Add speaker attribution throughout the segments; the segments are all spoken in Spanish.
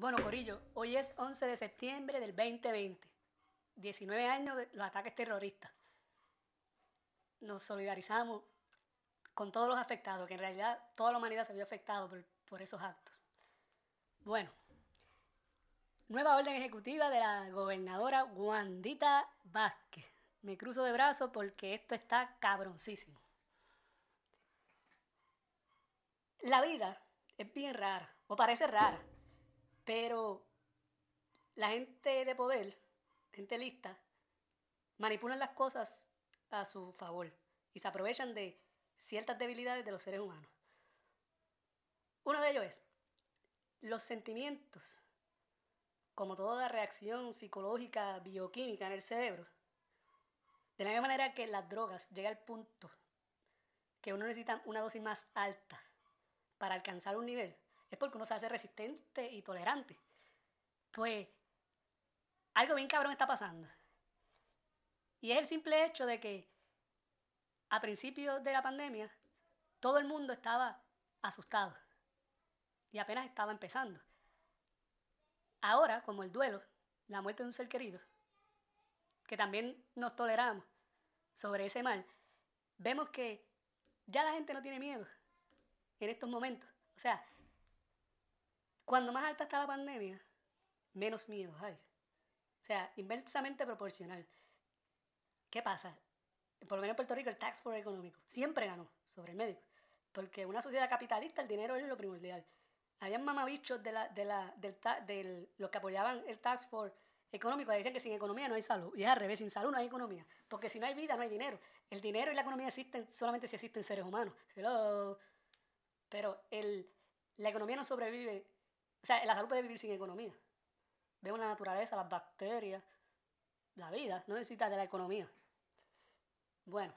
Speaker 1: Bueno, Corillo, hoy es 11 de septiembre del 2020, 19 años de los ataques terroristas. Nos solidarizamos con todos los afectados, que en realidad toda la humanidad se vio afectada por, esos actos. Bueno, nueva orden ejecutiva de la gobernadora Wandita Vázquez. Me cruzo de brazos porque esto está cabroncísimo. La vida es bien rara, o parece rara. Pero la gente de poder, gente lista, manipulan las cosas a su favor y se aprovechan de ciertas debilidades de los seres humanos. Uno de ellos es los sentimientos, como toda reacción psicológica, bioquímica en el cerebro. De la misma manera que las drogas llega al punto que uno necesita una dosis más alta para alcanzar un nivel, es porque uno se hace resistente y tolerante. Pues algo bien cabrón está pasando. Y es el simple hecho de que a principios de la pandemia todo el mundo estaba asustado y apenas estaba empezando. Ahora, como el duelo, la muerte de un ser querido, que también nos toleramos sobre ese mal, vemos que ya la gente no tiene miedo en estos momentos. O sea, cuando más alta está la pandemia, menos miedo hay. O sea, inversamente proporcional. ¿Qué pasa? Por lo menos en Puerto Rico el tax for económico siempre ganó sobre el médico. Porque en una sociedad capitalista el dinero es lo primordial. Habían mamabichos de, la, de, la, del, del, los que apoyaban el tax for económico, decían que sin economía no hay salud. Y es al revés, sin salud no hay economía. Porque si no hay vida, no hay dinero. El dinero y la economía existen solamente si existen seres humanos. Pero el, la economía no sobrevive o sea, la salud puede vivir sin economía. Vemos la naturaleza, las bacterias, la vida, no necesita de la economía. Bueno,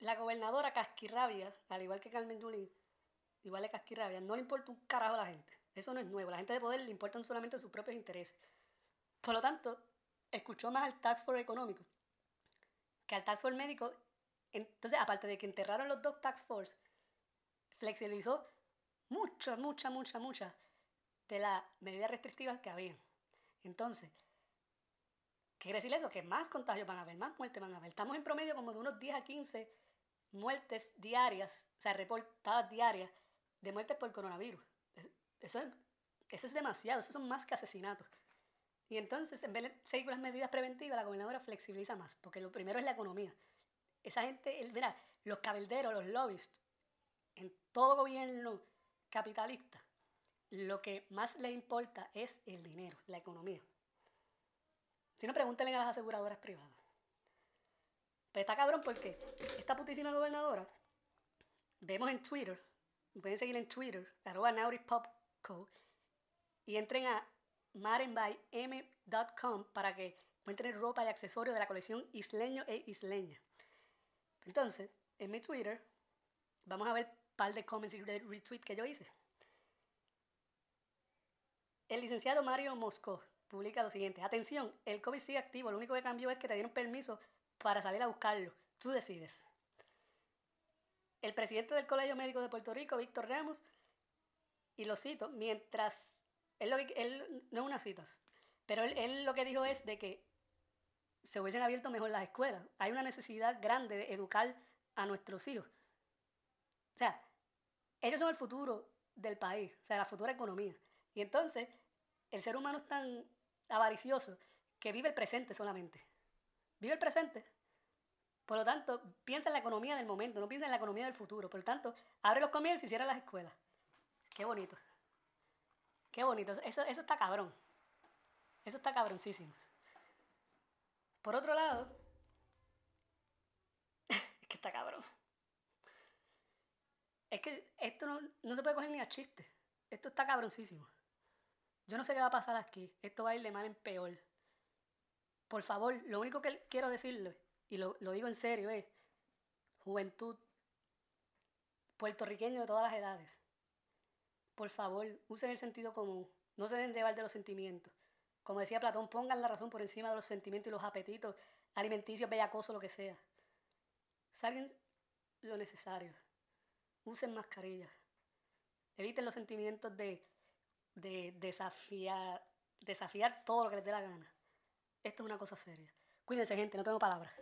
Speaker 1: la gobernadora Casquirrabia, al igual que Carmen Yulín, igual que Casquirrabia, no le importa un carajo a la gente. Eso no es nuevo. La gente de poder le importan solamente sus propios intereses. Por lo tanto, escuchó más al Tax for Económico que al Tax for Médico. Entonces, aparte de que enterraron los dos Tax Force, flexibilizó Muchas, muchas, muchas, muchas de las medidas restrictivas que había. Entonces, ¿qué quiere decir eso? Que más contagios van a haber, más muertes van a haber. Estamos en promedio como de unos 10 a 15 muertes diarias, o sea, reportadas diarias de muertes por coronavirus. Eso es, es demasiado, eso son más que asesinatos. Y entonces, en vez de seguir las medidas preventivas, la gobernadora flexibiliza más, porque lo primero es la economía. Esa gente, el, mira, los cabilderos, los lobbies, en todo gobierno, capitalista, lo que más les importa es el dinero, la economía. Si no, pregúntenle a las aseguradoras privadas. Pero está cabrón porque esta putísima gobernadora, vemos en Twitter, pueden seguir en Twitter, arroba nauripopco, y entren a marenbym.com para que encuentren ropa y accesorios de la colección isleño e isleña. Entonces, en mi Twitter, vamos a ver par de comments y de que yo hice. El licenciado Mario Moscó publica lo siguiente. Atención, el COVID sigue activo. Lo único que cambió es que te dieron permiso para salir a buscarlo. Tú decides. El presidente del Colegio Médico de Puerto Rico, Víctor Ramos, y lo cito, mientras... Él, no es una cita, pero él, él lo que dijo es de que se hubiesen abierto mejor las escuelas. Hay una necesidad grande de educar a nuestros hijos. O sea, ellos son el futuro del país, o sea, la futura economía. Y entonces, el ser humano es tan avaricioso que vive el presente solamente. Vive el presente. Por lo tanto, piensa en la economía del momento, no piensa en la economía del futuro. Por lo tanto, abre los comienzos y cierra las escuelas. Qué bonito. Qué bonito. Eso, eso está cabrón. Eso está cabroncísimo. Por otro lado, no, se puede coger ni a chiste. Esto está cabroncísimo. Yo no sé qué va a pasar aquí. Esto va a ir de mal en peor. Por favor, lo único que quiero decirle, y lo, digo en serio, es juventud puertorriqueño de todas las edades. Por favor, usen el sentido común. No se den llevar de los sentimientos. Como decía Platón, pongan la razón por encima de los sentimientos y los apetitos alimenticios, bellacosos, lo que sea. Salgan lo necesario. Usen mascarillas. Eviten los sentimientos de, de desafiar, desafiar todo lo que les dé la gana. Esto es una cosa seria. Cuídense, gente, no tengo palabras.